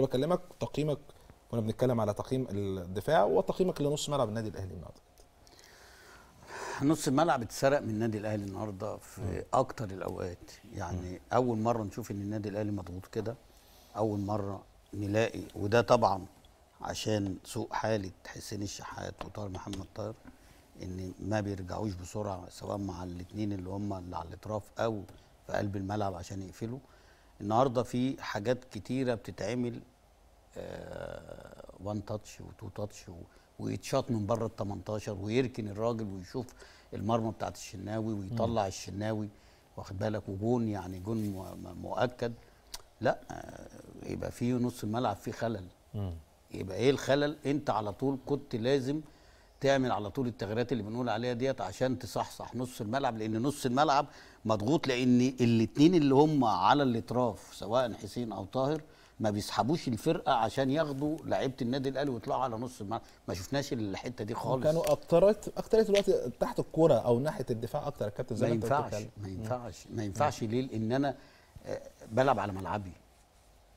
وانا بكلمك تقييمك كنا بنتكلم على تقييم الدفاع وتقييمك لنص ملعب النادي الاهلي النهارده نص الملعب اتسرق من النادي الاهلي النهارده في م. اكتر الاوقات يعني م. اول مره نشوف ان النادي الاهلي مضغوط كده اول مره نلاقي وده طبعا عشان سوء حاله حسين الشحات وطاهر محمد طاهر ان ما بيرجعوش بسرعه سواء مع الاثنين اللي هم اللي على الاطراف او في قلب الملعب عشان يقفلوا النهارده في حاجات كتيره بتتعمل وان تاتش وتو تاتش ويتشاط من بره ال 18 ويركن الراجل ويشوف المرمى بتاعت الشناوي ويطلع م. الشناوي واخد بالك وجون يعني جون مؤكد لا آه، يبقى في نص الملعب في خلل م. يبقى ايه الخلل انت على طول كنت لازم تعمل على طول التغييرات اللي بنقول عليها ديت عشان تصحصح نص الملعب لان نص الملعب مضغوط لان الاثنين اللي هم على الاطراف سواء حسين او طاهر ما بيسحبوش الفرقه عشان ياخدوا لعيبه النادي الاهلي ويطلعوا على نص الملعب ما شفناش الحته دي خالص كانوا اكترت اكترت الوقت تحت الكوره او ناحيه الدفاع اكتر الكابتن زي ما ينفعش ما ينفعش ما ينفعش ليه لان انا آه، بلعب على ملعبي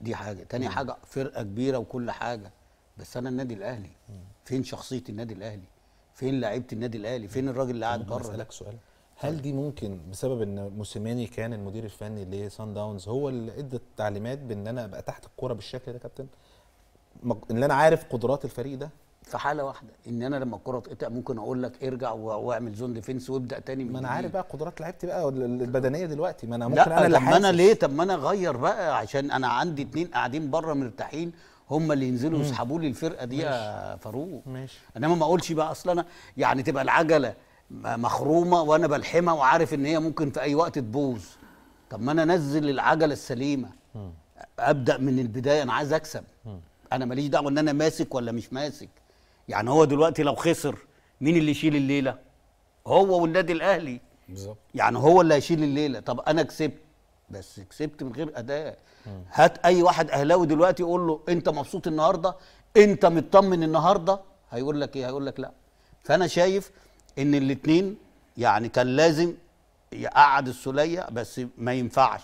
دي حاجه تاني حاجه فرقه كبيره وكل حاجه بس انا النادي الاهلي فين شخصيه النادي الاهلي فين لعيبه النادي الاهلي فين الراجل اللي قاعد بره اسالك سؤال هل دي ممكن بسبب ان موسيماني كان المدير الفني لسان داونز هو اللي ادى التعليمات بان انا ابقى تحت الكوره بالشكل ده كابتن ان انا عارف قدرات الفريق ده في حاله واحده ان انا لما الكره تقطع ممكن اقول لك ارجع واعمل زون ديفنس وابدا تاني من ما انا عارف بقى قدرات لعيبتي بقى البدنيه دلوقتي ما انا ممكن لا انا اللي طب ما انا ليه طب ما انا اغير بقى عشان انا عندي اتنين قاعدين بره مرتاحين هم اللي ينزلوا يسحبوا لي الفرقه دي يا فاروق ماشي انما ما اقولش بقى اصل انا يعني تبقى العجله مخرومه وانا بلحمها وعارف ان هي ممكن في اي وقت تبوظ طب ما انا انزل العجله السليمه م. ابدا من البدايه انا عايز اكسب م. انا ماليش دعوه ان انا ماسك ولا مش ماسك يعني هو دلوقتي لو خسر مين اللي يشيل الليله هو والنادي الاهلي بالظبط يعني هو اللي هيشيل الليله طب انا كسبت بس كسبت من غير اداء هات اي واحد اهلاوي دلوقتي يقول له انت مبسوط النهارده انت مطمن النهارده هيقول لك ايه هيقول لك لا فانا شايف ان الاثنين يعني كان لازم يقعد السوليه بس ما ينفعش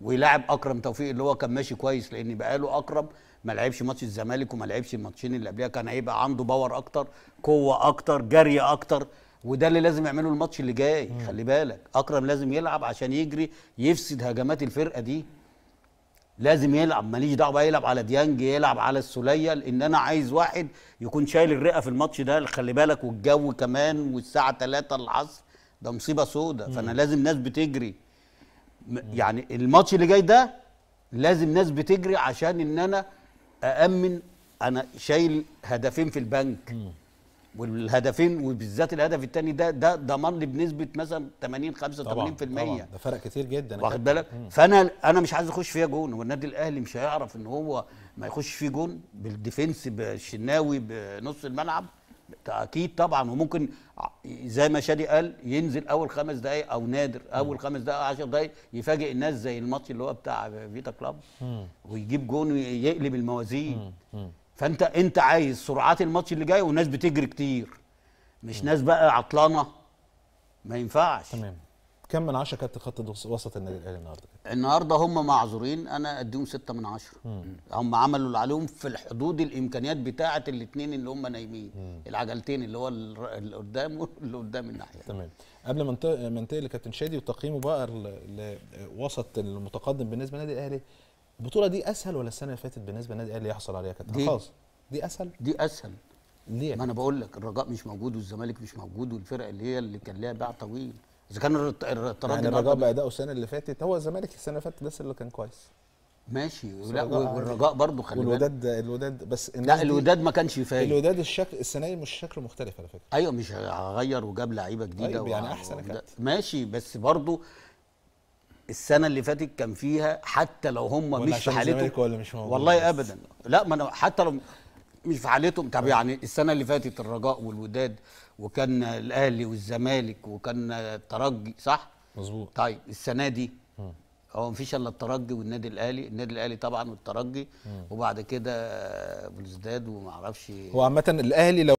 ويلاعب اكرم توفيق اللي هو كان ماشي كويس لان بقاله اكرم ما لعبش ماتش الزمالك وما لعبش الماتشين اللي قبلها كان هيبقى عنده باور اكتر قوه اكتر جري اكتر وده اللي لازم يعمله الماتش اللي جاي مم. خلي بالك اكرم لازم يلعب عشان يجري يفسد هجمات الفرقه دي لازم يلعب ماليش دعوه بقى يلعب على ديانج يلعب على السوليه لان انا عايز واحد يكون شايل الرئه في الماتش ده خلي بالك والجو كمان والساعه 3 العصر ده مصيبه سودة فانا لازم ناس بتجري يعني الماتش اللي جاي ده لازم ناس بتجري عشان ان انا اامن انا شايل هدفين في البنك والهدفين وبالذات الهدف الثاني ده ده ضمان لي بنسبه مثلا 80 85% طبعا طبعا ده فرق كتير جدا واخد بالك فانا انا مش عايز اخش فيها جون والنادي الاهلي مش هيعرف ان هو ما يخش فيه جون بالديفنس بالشناوي بنص الملعب اكيد طبعا وممكن زي ما شادي قال ينزل اول خمس دقائق او نادر اول خمس دقائق 10 دقائق يفاجئ الناس زي الماتش اللي هو بتاع فيتا كلاب ويجيب جون ويقلب الموازين فانت انت عايز سرعات الماتش اللي جاي وناس بتجري كتير مش ناس بقى عطلانه ما ينفعش تمام كم من عشره كابتن خط وسط النادي الاهلي النهارده؟ النهارده هم معذورين انا اديهم 6 من عشره هم عملوا اللي عليهم في الحدود الامكانيات بتاعه الاثنين اللي هم نايمين مم. العجلتين اللي هو اللي قدام واللي قدام الناحيه تمام قبل ما انتقل لكابتن شادي وتقييمه بقى لوسط المتقدم بالنسبه للنادي الاهلي البطوله دي اسهل ولا السنه اللي فاتت بالنسبه للنادي الاهلي يحصل عليها كابتن دي, دي اسهل دي اسهل ليه ما انا بقول لك الرجاء مش موجود والزمالك مش موجود والفرق اللي هي اللي كان لها باع طويل اذا كان الترجي يعني الرجاء باداؤه السنه اللي فاتت هو الزمالك السنه اللي فاتت بس اللي كان كويس ماشي لا والرجاء برضه خلي بالك والوداد الوداد بس لا الوداد ما كانش فايق الوداد الشكل السنه دي مش شكله مختلف على فكره ايوه مش هغير وجاب لعيبه جديده طيب يعني احسن ماشي بس برضه السنه اللي فاتت كان فيها حتى لو هم مش في حالتهم ولا مش موجود والله ابدا لا ما انا حتى لو مش في حالتهم طب يعني السنه اللي فاتت الرجاء والوداد وكان الاهلي والزمالك وكان الترجي صح مظبوط طيب السنه دي هو مفيش الا الترجي والنادي الاهلي النادي الاهلي طبعا والترجي وبعد كده آه، بلوزداد وما اعرفش هو عامه الاهلي لو